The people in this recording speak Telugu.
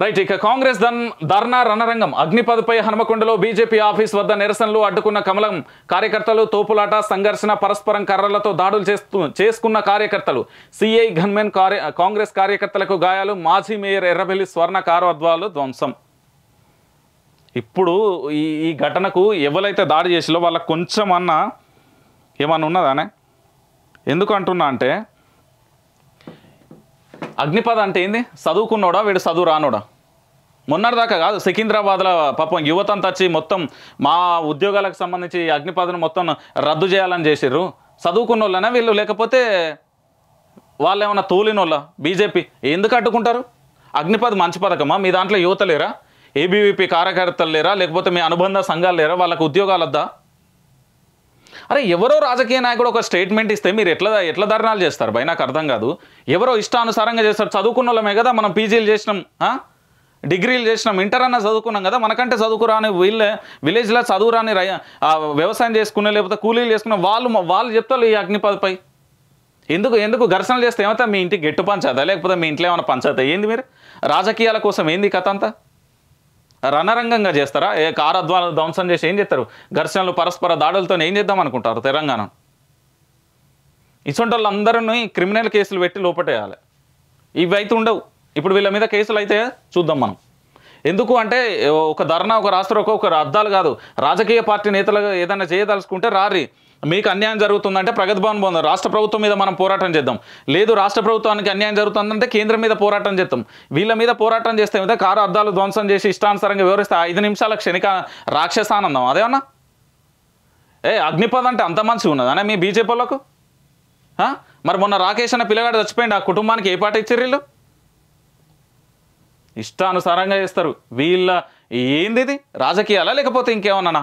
రైట్ ఇక కాంగ్రెస్ దన్ ధర్నా రణరంగం అగ్నిపథపై హనుమకొండలో బీజేపీ ఆఫీస్ వద్ద నిరసనలు అడ్డుకున్న కమలం కార్యకర్తలు తోపులాట సంఘర్షణ పరస్పరం కర్రలతో దాడులు చేస్తూ చేసుకున్న కార్యకర్తలు సిఐ గన్మెన్ కాంగ్రెస్ కార్యకర్తలకు గాయాలు మాజీ మేయర్ ఎర్రబెల్లి స్వర్ణ కారవద్వాలు ధ్వంసం ఇప్పుడు ఈ ఈ ఘటనకు ఎవరైతే దాడి చేసిలో వాళ్ళకు కొంచెం అన్నా ఏమన్నా ఉన్నదానే ఎందుకు అంటున్నా అంటే అగ్నిపథ అంటే ఏంది చదువుకున్నోడా వీడు చదువు రానోడా మొన్నటిదాకా కాదు సికింద్రాబాద్లో పాపం యువతను వచ్చి మొత్తం మా ఉద్యోగాలకు సంబంధించి అగ్నిపథను మొత్తం రద్దు చేయాలని చేసిర్రు చదువుకున్న వాళ్ళనా వీళ్ళు లేకపోతే వాళ్ళు ఏమైనా తోలిన వాళ్ళ బీజేపీ ఎందుకు అడ్డుకుంటారు అగ్నిపథ మంచి పథకమా మీ దాంట్లో యువత లేరా ఏబీవీపీ కార్యకర్తలు లేరా లేకపోతే మీ అనుబంధ సంఘాలు లేరా వాళ్ళకు ఉద్యోగాలు వద్దా అరే ఎవరో రాజకీయ నాయకుడు ఒక స్టేట్మెంట్ ఇస్తే మీరు ఎట్లా ఎట్లా ధర్నాలు చేస్తారు భయ నాకు అర్థం కాదు ఎవరో ఇష్టానుసారంగా చేస్తారు చదువుకున్న వాళ్ళమే కదా మనం పీజీలు చేసినాం డిగ్రీలు చేసినాం ఇంటర్ అన్న చదువుకున్నాం కదా మనకంటే చదువుకురాని వీళ్ళే విలేజ్లో చదువురాని వ్యవసాయం చేసుకునే లేకపోతే కూలీలు చేసుకున్న వాళ్ళు వాళ్ళు చెప్తారు ఈ అగ్నిపథపై ఎందుకు ఎందుకు ఘర్షణలు చేస్తే ఏమైతే మీ ఇంటికి గెట్టు పంచదా లేకపోతే మీ ఇంట్లో ఏమైనా పంచదా ఏంది మీరు రాజకీయాల కోసం ఏంది కథ అంతా రణరంగంగా చేస్తారా ఏ కారద్వారాలు ధ్వంసం చేసి ఏం చేస్తారు ఘర్షణలు పరస్పర దాడులతో ఏం చేద్దాం అనుకుంటారు తెలంగాణ ఇసుంటి వాళ్ళందరినీ క్రిమినల్ కేసులు పెట్టి లోపటేయాలి ఇవైతే ఉండవు ఇప్పుడు వీళ్ళ మీద కేసులు అయితే చూద్దాం మనం ఎందుకు అంటే ఒక ధర్నా ఒక రాష్ట్ర ఒక అద్దాలు కాదు రాజకీయ పార్టీ నేతలు ఏదైనా చేయదలుచుకుంటే రారి మీకు అన్యాయం జరుగుతుందంటే ప్రగతి భవన్ పొందాం రాష్ట్ర ప్రభుత్వం మీద మనం పోరాటం చేద్దాం లేదు రాష్ట్ర ప్రభుత్వానికి అన్యాయం జరుగుతుందంటే కేంద్రం మీద పోరాటం చేద్దాం వీళ్ళ మీద పోరాటం చేస్తే మీద కారు అద్దాలు ధ్వంసం చేసి ఇష్టానుసారంగా వివరిస్తే ఐదు నిమిషాల క్షణిక రాక్షసానందం అదేమన్నా ఏ అగ్నిపద్ అంటే అంత మంచి అనే మీ బీజేపీలకు మరి మొన్న రాకేష్ అన్న పిల్లగాడు చచ్చిపోయింది ఆ కుటుంబానికి ఏ పాట ఇచ్చారు వీళ్ళు ఇష్టానుసారంగా చేస్తారు వీళ్ళ ఏంది ఇది రాజకీయాలా లేకపోతే ఇంకేమన్నా